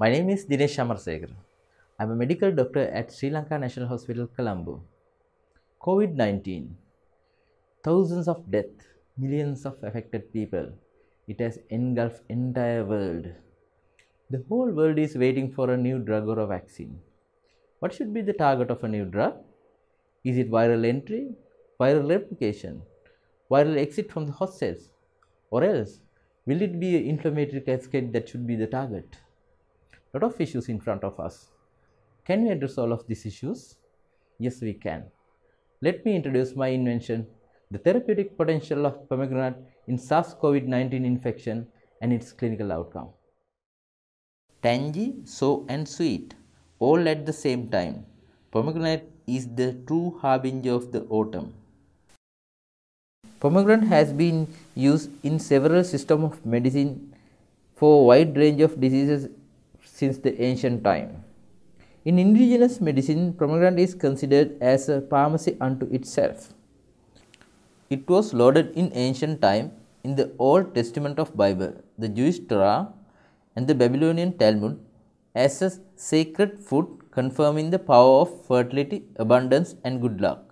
My name is Dinesh Shamarsegar. I am a medical doctor at Sri Lanka National Hospital, Colombo. COVID 19. Thousands of deaths, millions of affected people. It has engulfed entire world. The whole world is waiting for a new drug or a vaccine. What should be the target of a new drug? Is it viral entry, viral replication, viral exit from the host cells, or else will it be an inflammatory cascade that should be the target? lot of issues in front of us. Can we address all of these issues? Yes, we can. Let me introduce my invention, the therapeutic potential of pomegranate in SARS-CoV-19 infection and its clinical outcome. Tangy, so and sweet, all at the same time. Pomegranate is the true harbinger of the autumn. Pomegranate has been used in several systems of medicine for wide range of diseases since the ancient time. In indigenous medicine, pomegranate is considered as a pharmacy unto itself. It was loaded in ancient time in the Old Testament of Bible, the Jewish Torah and the Babylonian Talmud as a sacred food confirming the power of fertility, abundance and good luck.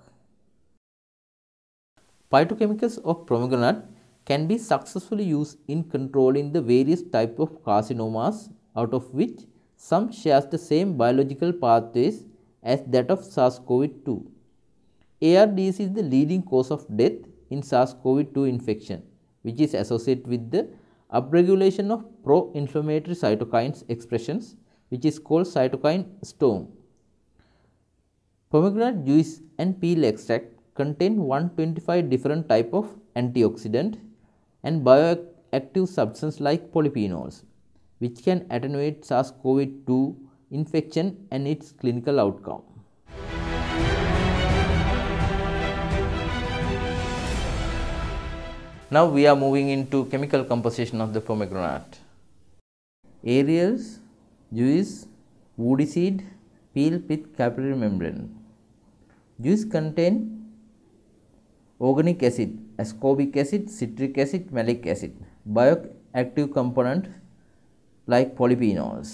Phytochemicals of pomegranate can be successfully used in controlling the various types of carcinomas out of which some shares the same biological pathways as that of SARS-CoV-2. ARDS is the leading cause of death in SARS-CoV-2 infection, which is associated with the upregulation of pro-inflammatory cytokines expressions, which is called cytokine storm. Pomegranate juice and peel extract contain 125 different type of antioxidant and bioactive substance like polyphenols which can attenuate SARS-CoV-2 infection and its clinical outcome. Now we are moving into chemical composition of the pomegranate. Areas, juice, woody seed, peel with capillary membrane. Juice contain organic acid, ascorbic acid, citric acid, malic acid, bioactive component like polyphenols,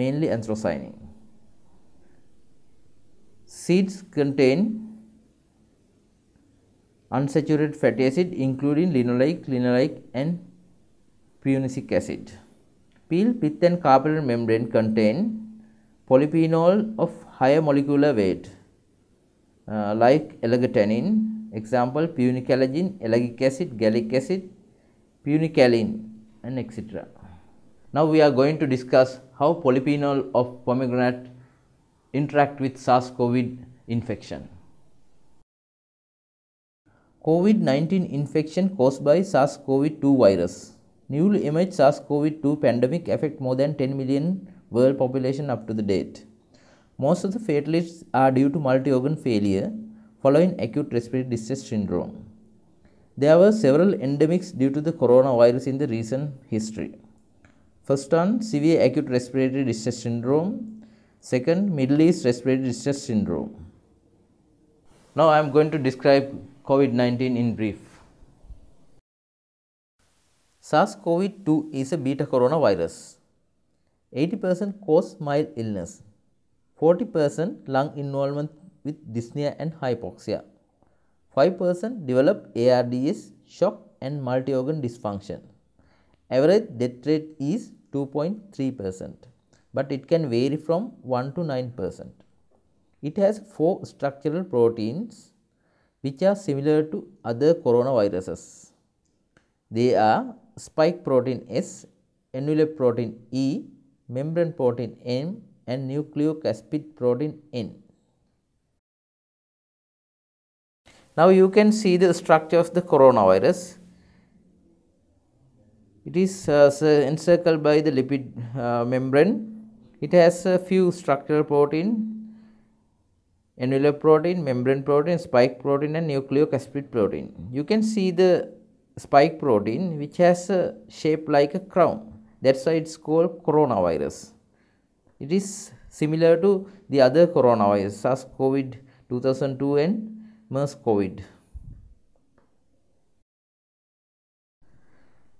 mainly anthocyanin. Seeds contain unsaturated fatty acid including linoleic, linoleic and purinic acid. Peel, pith and carpel membrane contain polyphenol of higher molecular weight uh, like elegatannin, example punicalagin, ellagic acid, gallic acid, punicalin and etc. Now we are going to discuss how polyphenol of pomegranate interact with SARS-CoV infection. COVID-19 infection caused by SARS-CoV-2 virus. Newly emerged SARS-CoV-2 pandemic affect more than 10 million world population up to the date. Most of the fatalities are due to multi-organ failure following acute respiratory distress syndrome. There were several endemics due to the coronavirus in the recent history. First one, severe acute respiratory distress syndrome. Second, Middle East respiratory distress syndrome. Now I am going to describe COVID-19 in brief. SARS-CoV-2 is a beta coronavirus. 80% cause mild illness. 40% lung involvement with dyspnea and hypoxia. 5% develop ARDS, shock and multi-organ dysfunction. Average death rate is 2.3 percent but it can vary from 1 to 9 percent. It has 4 structural proteins which are similar to other coronaviruses. They are spike protein S, envelope protein E, membrane protein M and nucleocapsid protein N. Now you can see the structure of the coronavirus. It is uh, encircled by the lipid uh, membrane. It has a few structural protein, envelope protein, membrane protein, spike protein and nucleocapsid protein. You can see the spike protein which has a shape like a crown. That's why it's called coronavirus. It is similar to the other coronavirus, as covid 2002 and mers COVID.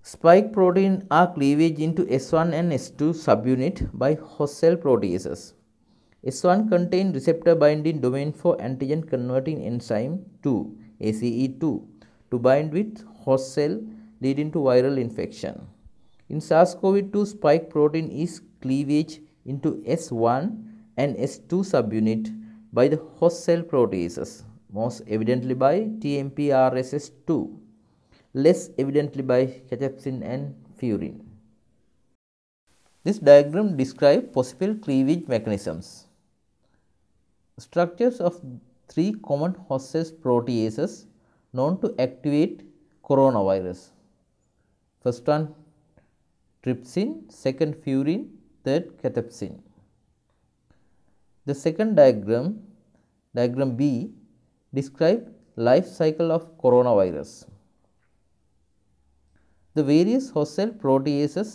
Spike protein are cleavage into S1 and S2 subunit by host cell proteases. S1 contain receptor binding domain for antigen converting enzyme 2 ACE2 to bind with host cell leading to viral infection. In SARS-CoV-2 spike protein is cleavage into S1 and S2 subunit by the host cell proteases, most evidently by TMPRSS2 less evidently by cachepsin and furin. This diagram describes possible cleavage mechanisms. Structures of three common host proteases known to activate coronavirus. First one trypsin, second furin, third cathepsin. The second diagram, diagram B, describes life cycle of coronavirus. The various host cell proteases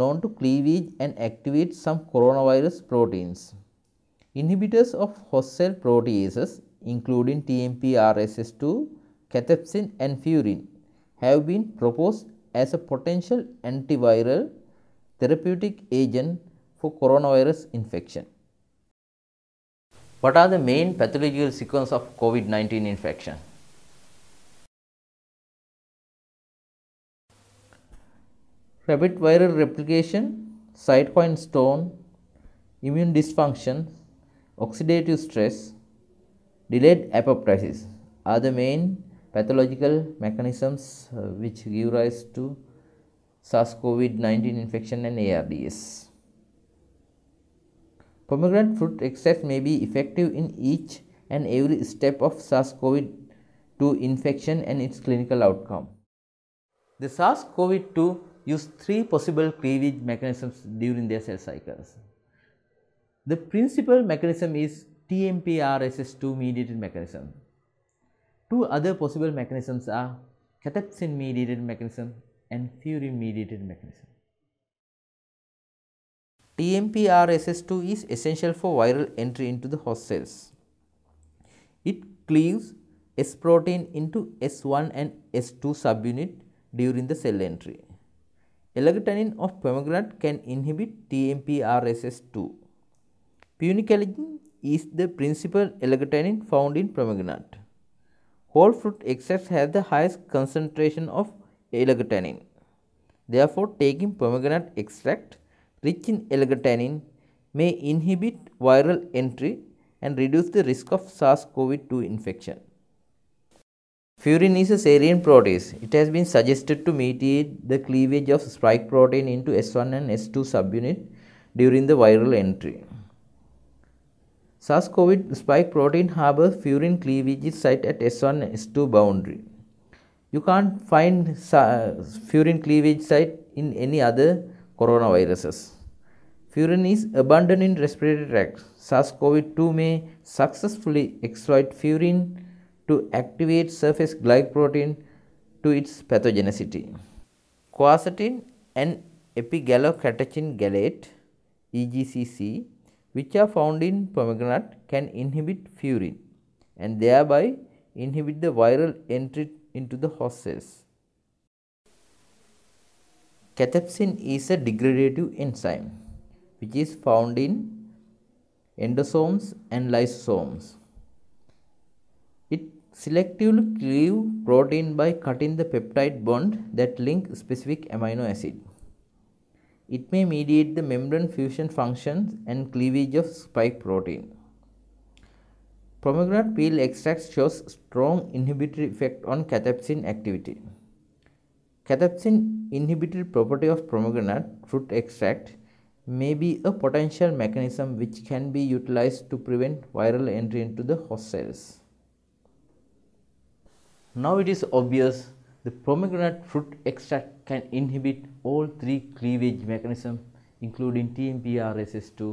known to cleavage and activate some coronavirus proteins. Inhibitors of host cell proteases including TMPRSS2, cathepsin and furin have been proposed as a potential antiviral therapeutic agent for coronavirus infection. What are the main pathological sequence of COVID-19 infection? rabbit viral replication, point stone, immune dysfunction, oxidative stress, delayed apoptosis are the main pathological mechanisms uh, which give rise to SARS-CoV-19 infection and ARDS. Pomegranate fruit extract may be effective in each and every step of SARS-CoV-2 infection and its clinical outcome. The SARS-CoV-2 use three possible cleavage mechanisms during their cell cycles. The principal mechanism is TMPRSS2 mediated mechanism. Two other possible mechanisms are cathepsin mediated mechanism and furin mediated mechanism. TMPRSS2 is essential for viral entry into the host cells. It cleaves S protein into S1 and S2 subunit during the cell entry. Elagitanin of pomegranate can inhibit TMPRSS2. Punicalagin is the principal elagitanin found in pomegranate. Whole fruit extracts have the highest concentration of elagitanin. Therefore, taking pomegranate extract rich in elagitanin may inhibit viral entry and reduce the risk of SARS-CoV-2 infection. Furin is a serine protease. It has been suggested to mediate the cleavage of spike protein into S1 and S2 subunit during the viral entry. SARS-CoV spike protein harbors furin cleavage site at S1 and S2 boundary. You can't find furin cleavage site in any other coronaviruses. Furin is abundant in respiratory tract. SARS-CoV-2 may successfully exploit furin to activate surface glycoprotein to its pathogenicity. Quercetin and epigallocatechin gallate EGCC which are found in pomegranate can inhibit furin and thereby inhibit the viral entry into the host cells. Cathepsin is a degradative enzyme which is found in endosomes and lysosomes. Selectively cleave protein by cutting the peptide bond that link specific amino acid. It may mediate the membrane fusion functions and cleavage of spike protein. Pomegranate peel extract shows strong inhibitory effect on cathepsin activity. Cathepsin inhibitory property of pomegranate fruit extract may be a potential mechanism which can be utilized to prevent viral entry into the host cells. Now it is obvious the pomegranate fruit extract can inhibit all three cleavage mechanisms including TMPRSS2,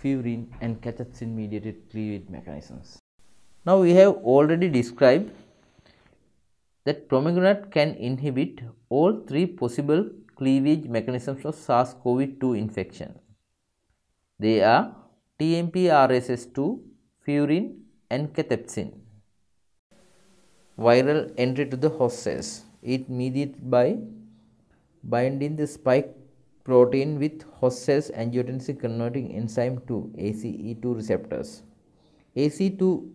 furin and cathepsin mediated cleavage mechanisms. Now we have already described that pomegranate can inhibit all three possible cleavage mechanisms of SARS-CoV-2 infection. They are TMPRSS2, furin and cathepsin viral entry to the host cells it mediated by binding the spike protein with host cells angiotensin converting enzyme 2 ACE2 receptors. ACE2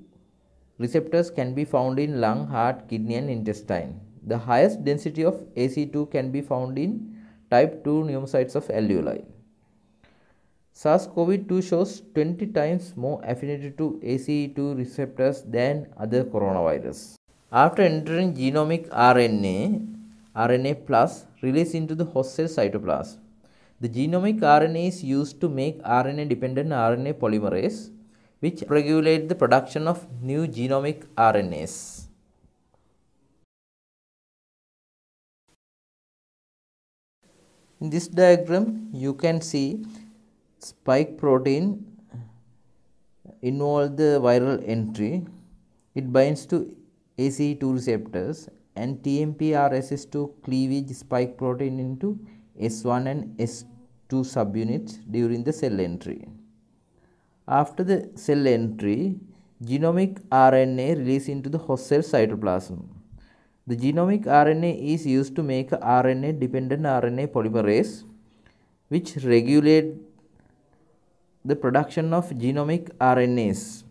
receptors can be found in lung, heart, kidney and intestine. The highest density of ACE2 can be found in type 2 pneumocytes of alveoli. SARS-CoV-2 shows 20 times more affinity to ACE2 receptors than other coronavirus. After entering genomic RNA, RNA plus release into the host cell cytoplasm. The genomic RNA is used to make RNA-dependent RNA polymerase, which regulate the production of new genomic RNAs. In this diagram, you can see spike protein involve the viral entry. It binds to a 2 receptors and TMPRSS2 cleavage spike protein into S1 and S2 subunits during the cell entry. After the cell entry, genomic RNA release into the host cell cytoplasm. The genomic RNA is used to make RNA dependent RNA polymerase which regulate the production of genomic RNAs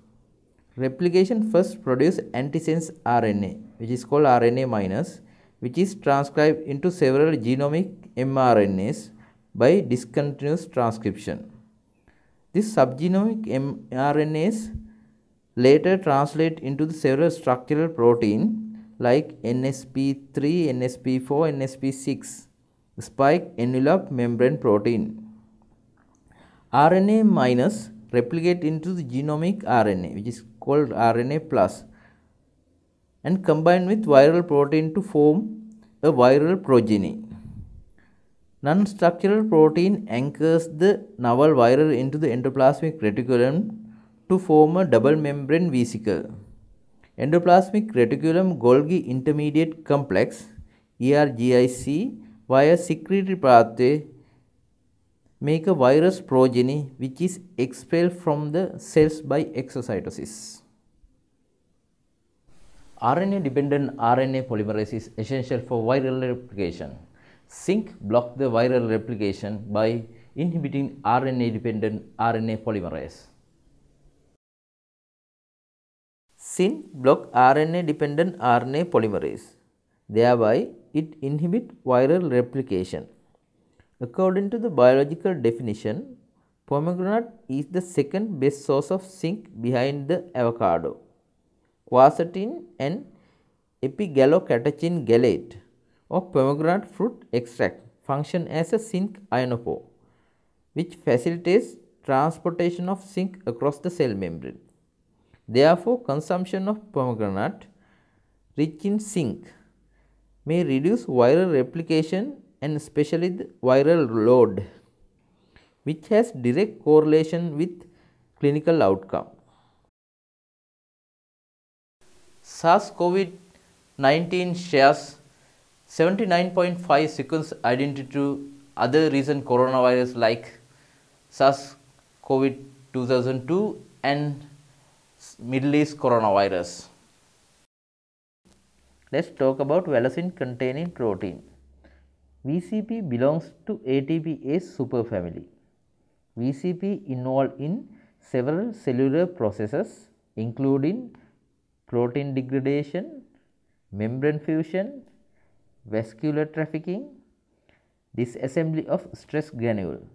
Replication first produces antisense RNA, which is called RNA minus, which is transcribed into several genomic mRNAs by discontinuous transcription. These subgenomic mRNAs later translate into the several structural protein like NSP3, NSP4, NSP6, spike envelope membrane protein. RNA minus replicate into the genomic RNA which is called RNA plus and combined with viral protein to form a viral progeny. Non-structural protein anchors the novel viral into the endoplasmic reticulum to form a double membrane vesicle. Endoplasmic reticulum Golgi intermediate complex ERGIC via secretory pathway make a virus progeny which is expelled from the cells by exocytosis. RNA-dependent RNA polymerase is essential for viral replication. Zinc block the viral replication by inhibiting RNA-dependent RNA polymerase. Zinc block RNA-dependent RNA polymerase. Thereby, it inhibits viral replication According to the biological definition, pomegranate is the second best source of zinc behind the avocado, quercetin and epigallocatechin gallate or pomegranate fruit extract function as a zinc ionophore which facilitates transportation of zinc across the cell membrane. Therefore, consumption of pomegranate rich in zinc may reduce viral replication and especially the viral load, which has direct correlation with clinical outcome. SARS-CoV-19 shares 79.5 sequence identity to other recent coronavirus like SARS-CoV 2002 and Middle East coronavirus. Let's talk about valicin containing protein. VCP belongs to ATPase superfamily. VCP involved in several cellular processes including protein degradation, membrane fusion, vascular trafficking, disassembly of stress granules.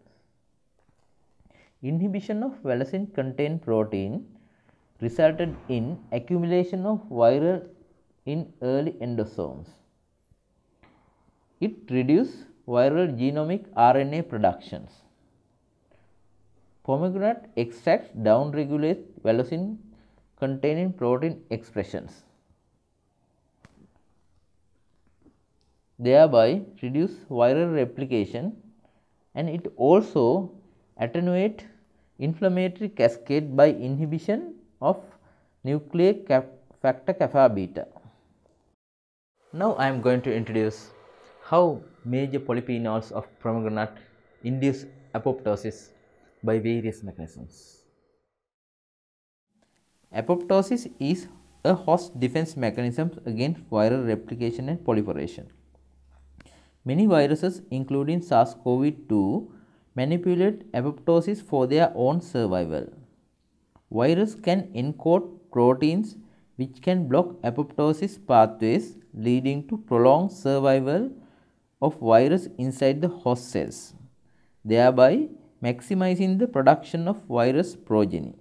Inhibition of valicin contained protein resulted in accumulation of viral in early endosomes. It reduces viral genomic RNA productions. Pomegranate extracts downregulate valosin containing protein expressions, thereby reduce viral replication and it also attenuate inflammatory cascade by inhibition of nucleic factor kappa beta. Now I am going to introduce how major polyphenols of pomegranate induce apoptosis by various mechanisms. Apoptosis is a host defense mechanism against viral replication and proliferation. Many viruses including SARS-CoV-2 manipulate apoptosis for their own survival. Virus can encode proteins which can block apoptosis pathways leading to prolonged survival of virus inside the host cells, thereby maximizing the production of virus progeny.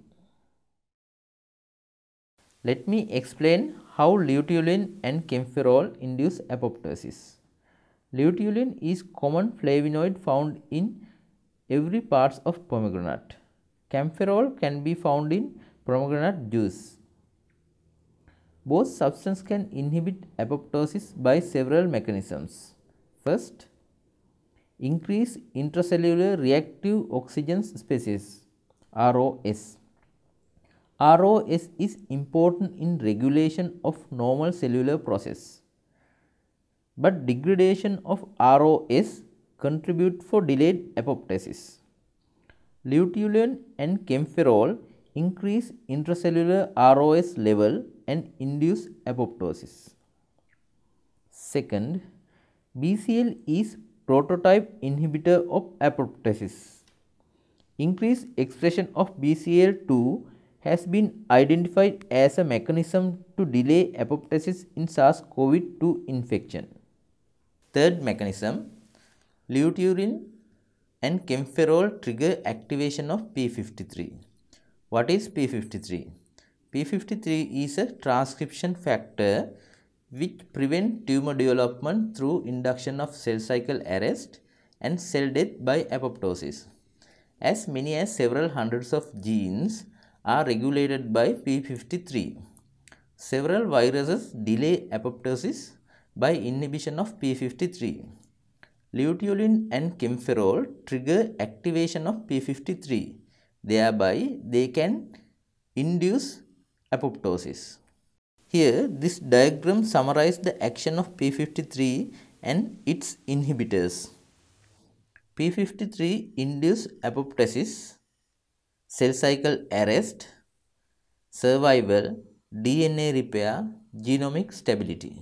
Let me explain how luteolin and camphorol induce apoptosis. Luteolin is common flavonoid found in every parts of pomegranate. Camphorol can be found in pomegranate juice. Both substances can inhibit apoptosis by several mechanisms. First, increase intracellular reactive oxygen species ROS. ROS is important in regulation of normal cellular process. But degradation of ROS contribute for delayed apoptosis. Luteolin and chemferol increase intracellular ROS level and induce apoptosis. Second, BCL is prototype inhibitor of apoptosis. Increased expression of BCL2 has been identified as a mechanism to delay apoptosis in SARS-CoV-2 infection. Third mechanism, leuturin and chemferol trigger activation of P53. What is P53? P53 is a transcription factor which prevent tumor development through induction of cell cycle arrest and cell death by apoptosis. As many as several hundreds of genes are regulated by P53. Several viruses delay apoptosis by inhibition of P53. Luteolin and chemferol trigger activation of P53. Thereby, they can induce apoptosis. Here this diagram summarizes the action of P53 and its inhibitors. P53 induces apoptosis, cell cycle arrest, survival, DNA repair, genomic stability.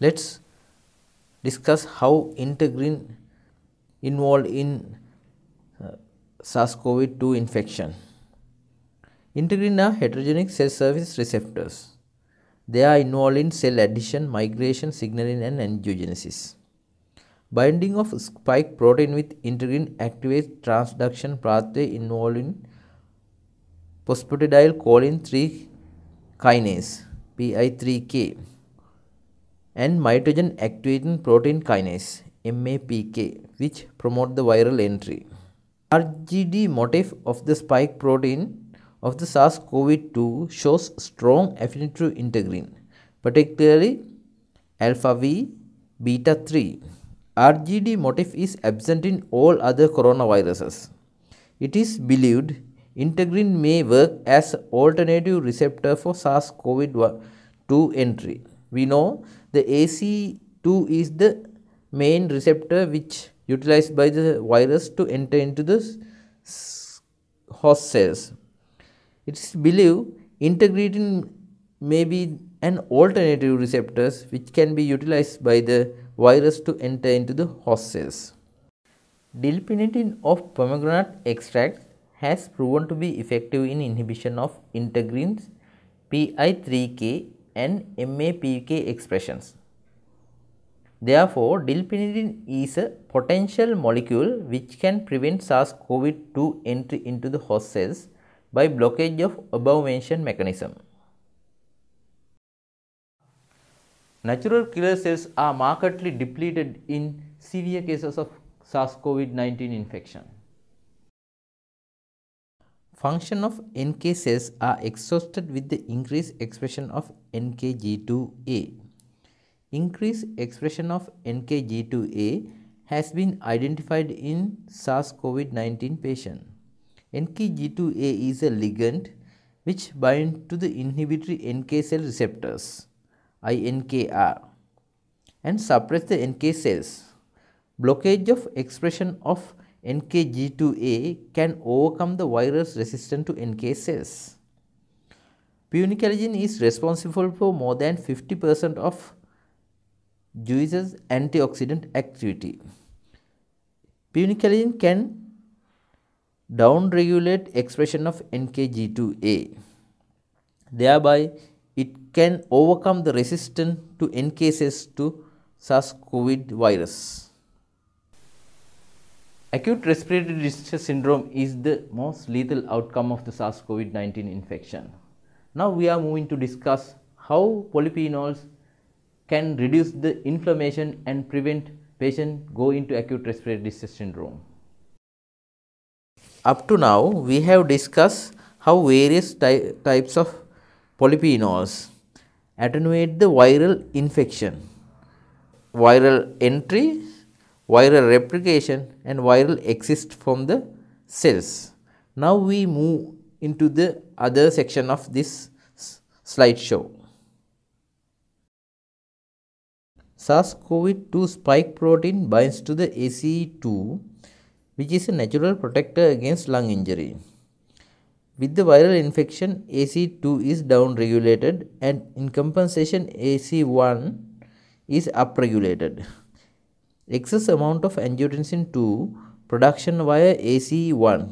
Let's discuss how integrin involved in uh, SARS-CoV-2 infection. Integrin are heterogenic cell surface receptors. They are involved in cell addition, migration, signaling and angiogenesis. Binding of spike protein with integrin activates transduction pathway involved in phosphatidyl choline 3 kinase PI3K and mitogen activating protein kinase MAPK which promote the viral entry. RGD motif of the spike protein of the SARS-CoV-2 shows strong affinity to integrin, particularly alpha V, beta 3. RGD motif is absent in all other coronaviruses. It is believed integrin may work as alternative receptor for SARS-CoV-2 entry. We know the AC2 is the main receptor which utilized by the virus to enter into the host cells it is believed integrin may be an alternative receptors which can be utilized by the virus to enter into the host cells. Dilpinatin of pomegranate extract has proven to be effective in inhibition of integrins PI3K and MAPK expressions. Therefore, dilpinatin is a potential molecule which can prevent SARS-CoV-2 entry into the host cells by blockage of above mentioned mechanism. Natural killer cells are markedly depleted in severe cases of SARS-CoV-19 infection. Function of NK cells are exhausted with the increased expression of NKG2A. Increased expression of NKG2A has been identified in SARS-CoV-19 patients. NKG2A is a ligand which bind to the inhibitory NK cell receptors INKR and suppress the NK cells. Blockage of expression of NKG2A can overcome the virus resistant to NK cells. Punicalgin is responsible for more than 50% of juice's antioxidant activity. Punicalgin can downregulate expression of NKG2A. Thereby, it can overcome the resistance to NKCS to SARS-CoV virus. Acute respiratory distress syndrome is the most lethal outcome of the SARS-CoV-19 infection. Now we are moving to discuss how polyphenols can reduce the inflammation and prevent patient go into acute respiratory distress syndrome. Up to now, we have discussed how various ty types of polyphenols attenuate the viral infection, viral entry, viral replication and viral exit from the cells. Now we move into the other section of this slideshow. SARS-CoV-2 spike protein binds to the ACE2 which is a natural protector against lung injury. With the viral infection, AC2 is downregulated and in compensation, AC1 is upregulated. Excess amount of angiotensin 2 production via AC1.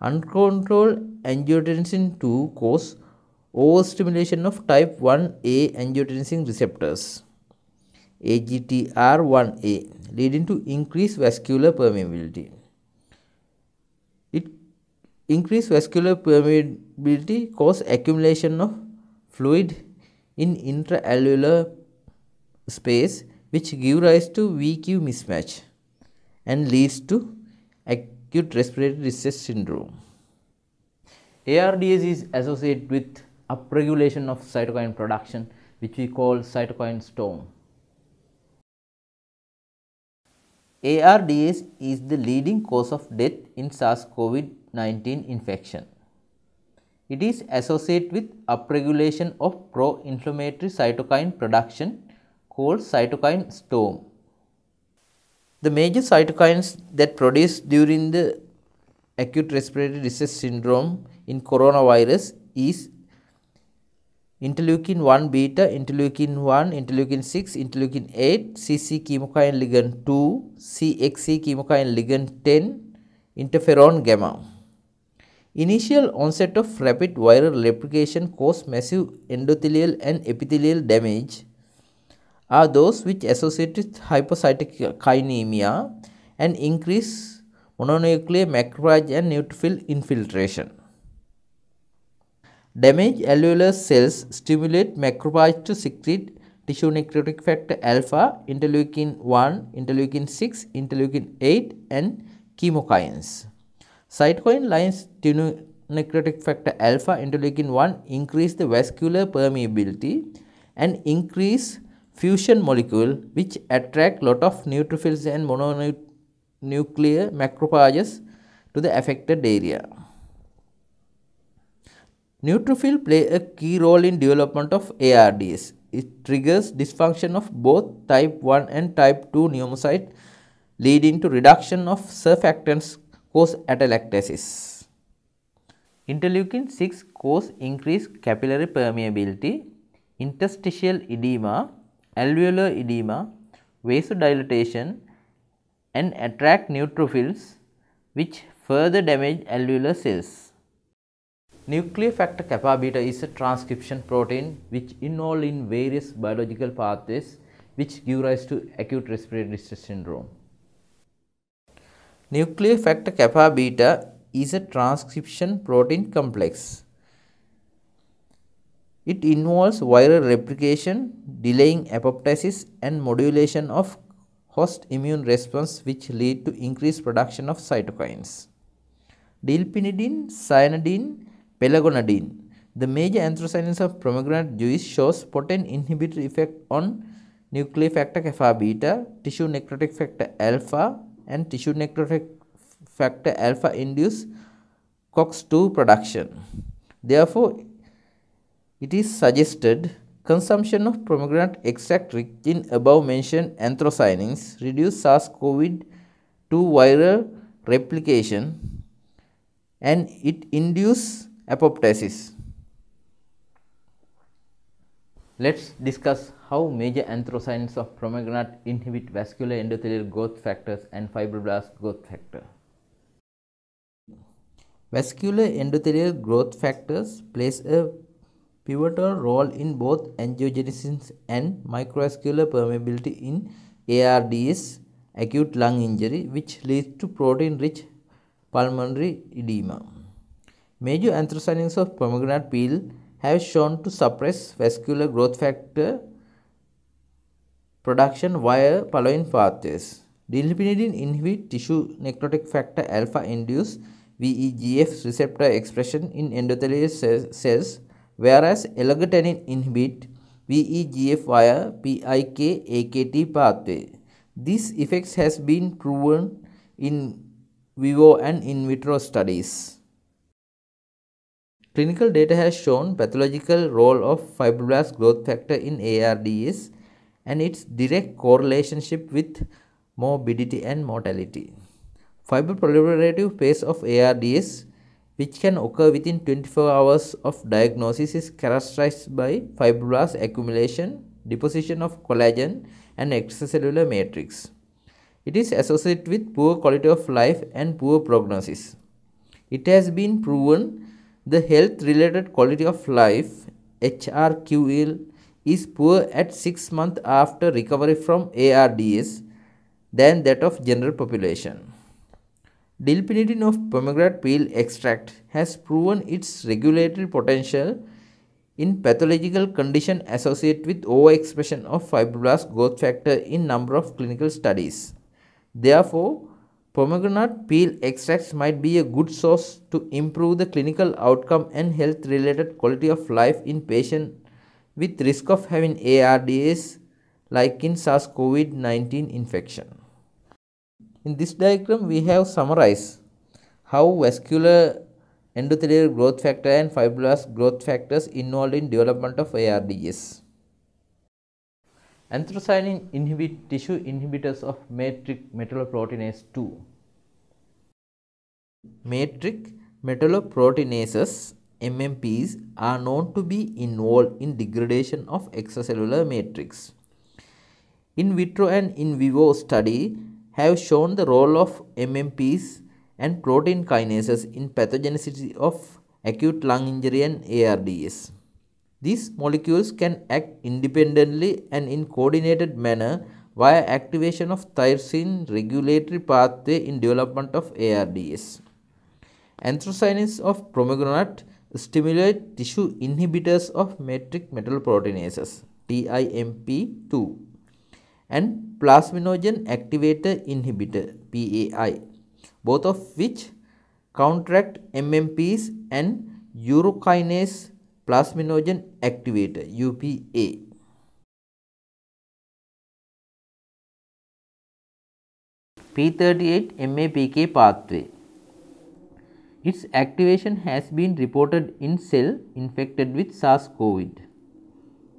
Uncontrolled angiotensin 2 cause overstimulation of type 1A angiotensin receptors. AGTR1A leading to increased vascular permeability. It increased vascular permeability cause accumulation of fluid in intraalveolar space which give rise to VQ mismatch and leads to acute respiratory distress syndrome. ARDS is associated with upregulation of cytokine production which we call cytokine storm. ARDS is the leading cause of death in SARS-CoV-19 infection. It is associated with upregulation of pro-inflammatory cytokine production called cytokine storm. The major cytokines that produce during the acute respiratory distress syndrome in coronavirus is interleukin 1 beta, interleukin 1, interleukin 6, interleukin 8, CC chemokine ligand 2, CXC chemokine ligand 10, interferon gamma. Initial onset of rapid viral replication cause massive endothelial and epithelial damage are those which associate with hypocytokinemia and increase mononuclear macrophage and neutrophil infiltration. Damaged alveolar cells stimulate macrophages to secrete tissue necrotic factor alpha, interleukin 1, interleukin 6, interleukin 8 and chemokines. Cytokine lines tissue necrotic factor alpha, interleukin 1 increase the vascular permeability and increase fusion molecule which attract lot of neutrophils and mononuclear macrophages to the affected area. Neutrophil play a key role in development of ARDS. It triggers dysfunction of both type 1 and type 2 pneumocyte leading to reduction of surfactants cause atelectasis. Interleukin 6 cause increased capillary permeability, interstitial edema, alveolar edema, vasodilatation and attract neutrophils which further damage alveolar cells. Nuclear factor kappa beta is a transcription protein which involved in various biological pathways which give rise to acute respiratory distress syndrome. Nuclear factor kappa beta is a transcription protein complex. It involves viral replication, delaying apoptosis and modulation of host immune response which lead to increased production of cytokines. Dilpinidine, cyanidine Pelagonadine. The major anthocyanins of pomegranate juice shows potent inhibitory effect on nuclear factor kappa beta, tissue necrotic factor alpha and tissue necrotic factor alpha induce COX-2 production. Therefore, it is suggested consumption of pomegranate extract rich in above mentioned anthocyanins reduce SARS-CoV-2 viral replication and it induces apoptosis. Let's discuss how major anthocyanins of pomegranate inhibit vascular endothelial growth factors and fibroblast growth factor. Vascular endothelial growth factors plays a pivotal role in both angiogenesis and microvascular permeability in ARDS acute lung injury which leads to protein rich pulmonary edema. Major anthocyanins of pomegranate peel have shown to suppress vascular growth factor production via following pathways. Dilipinidine inhibit tissue necrotic factor alpha induced VEGF receptor expression in endothelial cells, whereas elogatenin inhibit VEGF via PIK-AKT pathway. This effects has been proven in vivo and in vitro studies. Clinical data has shown pathological role of fibroblast growth factor in ARDS and its direct correlationship with morbidity and mortality. Fibroproliferative phase of ARDS which can occur within 24 hours of diagnosis is characterized by fibroblast accumulation, deposition of collagen and extracellular matrix. It is associated with poor quality of life and poor prognosis. It has been proven the health related quality of life HRQL is poor at 6 months after recovery from ARDS than that of general population. Dilpinidine of pomegranate peel extract has proven its regulatory potential in pathological condition associated with overexpression of fibroblast growth factor in number of clinical studies. Therefore, Pomegranate peel extracts might be a good source to improve the clinical outcome and health related quality of life in patients with risk of having ARDS like in SARS-CoV-19 infection. In this diagram, we have summarized how vascular endothelial growth factor and fibroblast growth factors involved in development of ARDS. Anthrocyanin inhibit tissue inhibitors of matrix metalloproteinase 2. Matrix metalloproteinases MMPs are known to be involved in degradation of extracellular matrix. In vitro and in vivo study have shown the role of MMPs and protein kinases in pathogenicity of acute lung injury and ARDS. These molecules can act independently and in coordinated manner via activation of tyrosine regulatory pathway in development of ARDS. Anthocyanins of pomegranate stimulate tissue inhibitors of matrix metalloproteinases TIMP2 and plasminogen activator inhibitor PAI both of which counteract MMPs and urokinase plasminogen activator UPA. P38 MAPK pathway. Its activation has been reported in cell infected with SARS-CoV.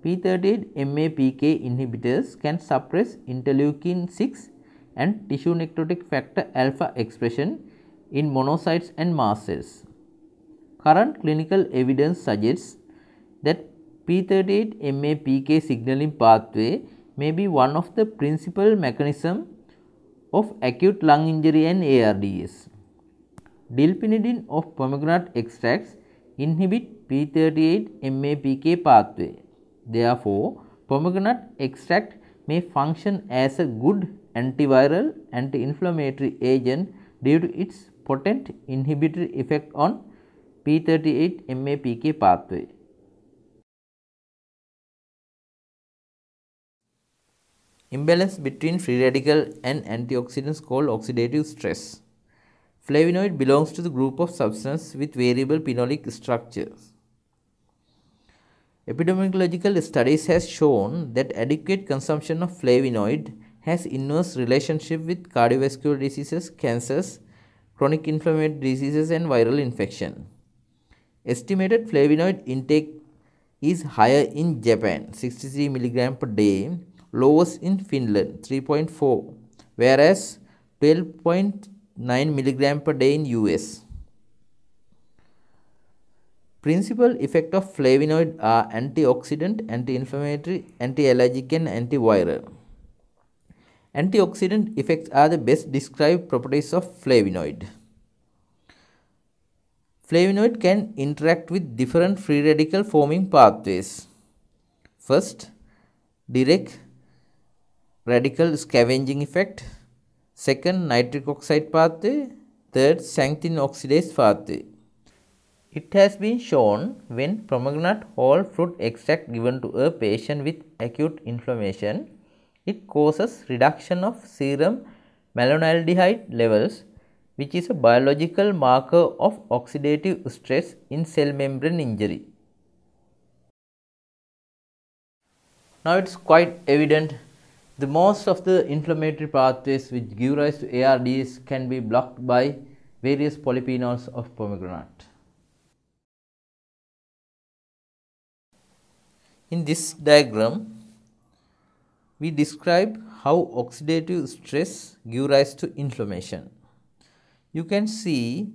P38 MAPK inhibitors can suppress interleukin 6 and tissue necrotic factor alpha expression in monocytes and mast cells. Current clinical evidence suggests that P38MAPK signaling pathway may be one of the principal mechanism of acute lung injury and ARDS. Dilpinidine of pomegranate extracts inhibit P38MAPK pathway. Therefore, pomegranate extract may function as a good antiviral anti-inflammatory agent due to its potent inhibitory effect on P38MAPK pathway. Imbalance between free radical and antioxidants called oxidative stress. Flavonoid belongs to the group of substances with variable phenolic structures. Epidemiological studies has shown that adequate consumption of flavonoid has inverse relationship with cardiovascular diseases, cancers, chronic inflammatory diseases and viral infection. Estimated flavonoid intake is higher in Japan, 63 mg per day lowest in Finland 3.4 whereas 12.9 milligram per day in US. Principal effect of flavonoid are antioxidant, anti-inflammatory, anti-allergic and antiviral. Antioxidant effects are the best described properties of flavonoid. Flavonoid can interact with different free radical forming pathways. First, direct radical scavenging effect, second nitric oxide pathway, third xanthine oxidase pathway. It has been shown when pomegranate whole fruit extract given to a patient with acute inflammation, it causes reduction of serum malonaldehyde levels which is a biological marker of oxidative stress in cell membrane injury. Now it is quite evident the most of the inflammatory pathways which give rise to ARDS can be blocked by various polyphenols of pomegranate. In this diagram, we describe how oxidative stress gives rise to inflammation. You can see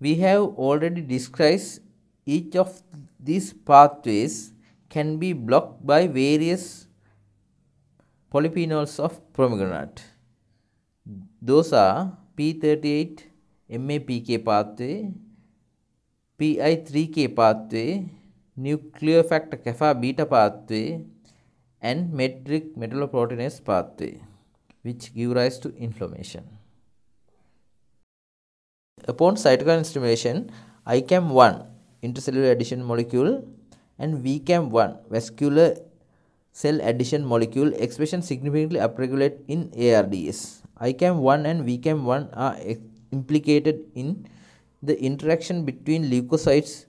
we have already described each of these pathways can be blocked by various polyphenols of pomegranate. Those are P38 MAPK pathway, PI3K pathway, nuclear factor kappa beta pathway, and metric metalloproteinase pathway, which give rise to inflammation. Upon cytokine stimulation, ICAM1 intercellular addition molecule and VCAM1 vascular cell addition molecule expression significantly upregulated in ARDS. ICAM1 and VCAM1 are implicated in the interaction between leukocytes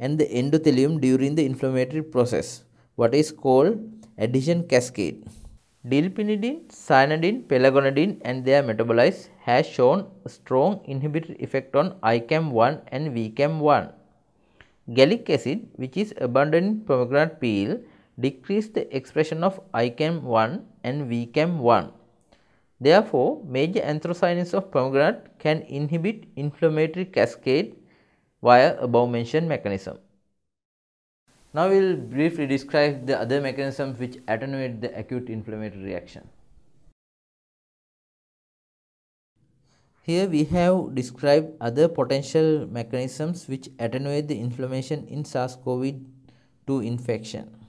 and the endothelium during the inflammatory process, what is called addition cascade. Dilpinidine, cyanidine, pelagonidine and their metabolites has shown strong inhibitory effect on ICAM1 and VCAM1. Gallic acid, which is abundant in pomegranate peel, decrease the expression of ICAM1 and VCAM1. Therefore, major anthocyanins of pomegranate can inhibit inflammatory cascade via above mentioned mechanism. Now we will briefly describe the other mechanisms which attenuate the acute inflammatory reaction. Here we have described other potential mechanisms which attenuate the inflammation in SARS-CoV-2 infection.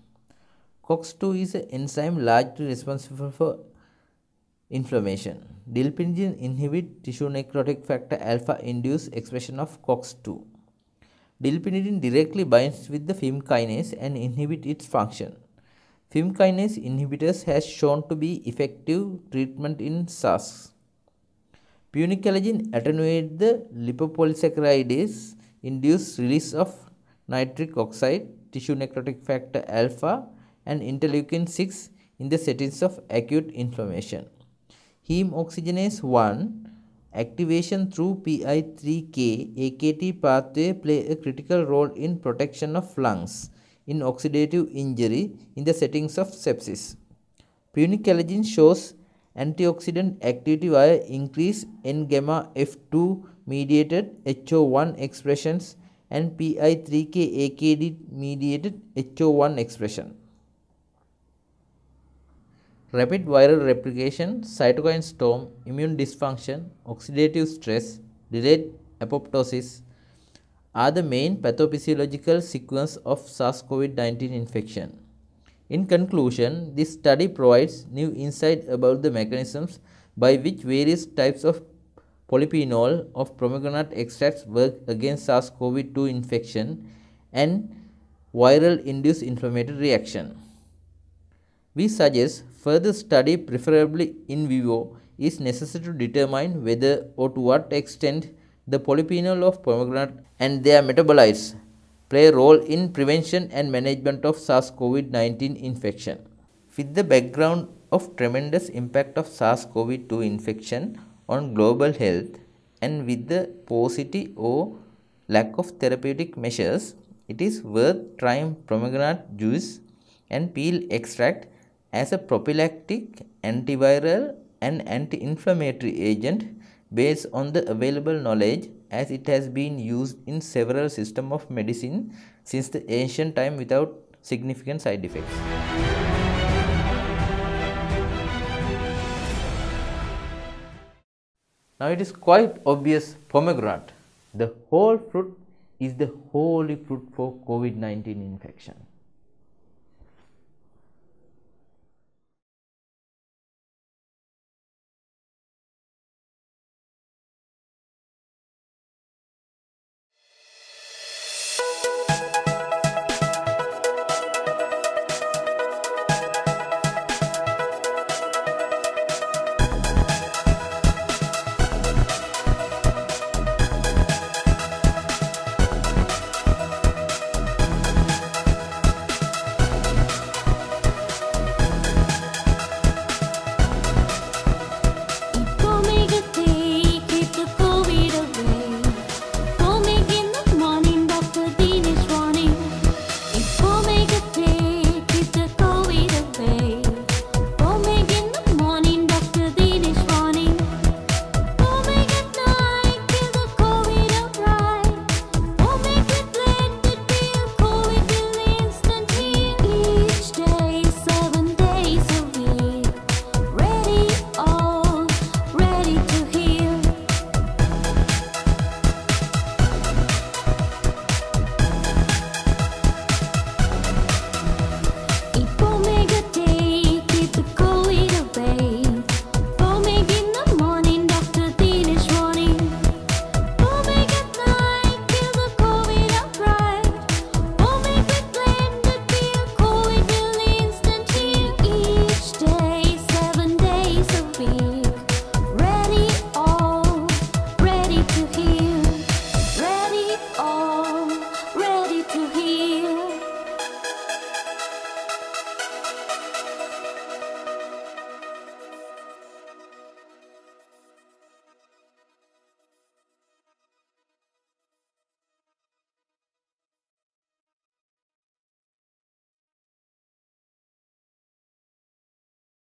COX2 is an enzyme largely responsible for inflammation. Dilpinidine inhibit tissue necrotic factor alpha induced expression of COX2. Dilpinidine directly binds with the FIM kinase and inhibit its function. FIM kinase inhibitors has shown to be effective treatment in SARS. Punic attenuate the lipopolysaccharides induce release of nitric oxide, tissue necrotic factor alpha, and interleukin 6 in the settings of acute inflammation. Heme oxygenase 1 activation through PI3K AKT pathway play a critical role in protection of lungs in oxidative injury in the settings of sepsis. Punic shows antioxidant activity via increase in gamma F2 mediated HO1 expressions and PI3K AKD mediated HO1 expression rapid viral replication, cytokine storm, immune dysfunction, oxidative stress, delayed apoptosis are the main pathophysiological sequence of SARS-CoV-19 infection. In conclusion, this study provides new insight about the mechanisms by which various types of polyphenol of pomegranate extracts work against SARS-CoV-2 infection and viral induced inflammatory reaction. We suggest Further study, preferably in vivo, is necessary to determine whether or to what extent the polyphenol of pomegranate and their metabolites play a role in prevention and management of SARS-CoV-19 infection. With the background of tremendous impact of SARS-CoV-2 infection on global health and with the paucity or lack of therapeutic measures, it is worth trying pomegranate juice and peel extract as a prophylactic, antiviral and anti-inflammatory agent based on the available knowledge as it has been used in several systems of medicine since the ancient time without significant side effects. Now it is quite obvious pomegranate. The whole fruit is the holy fruit for COVID-19 infection.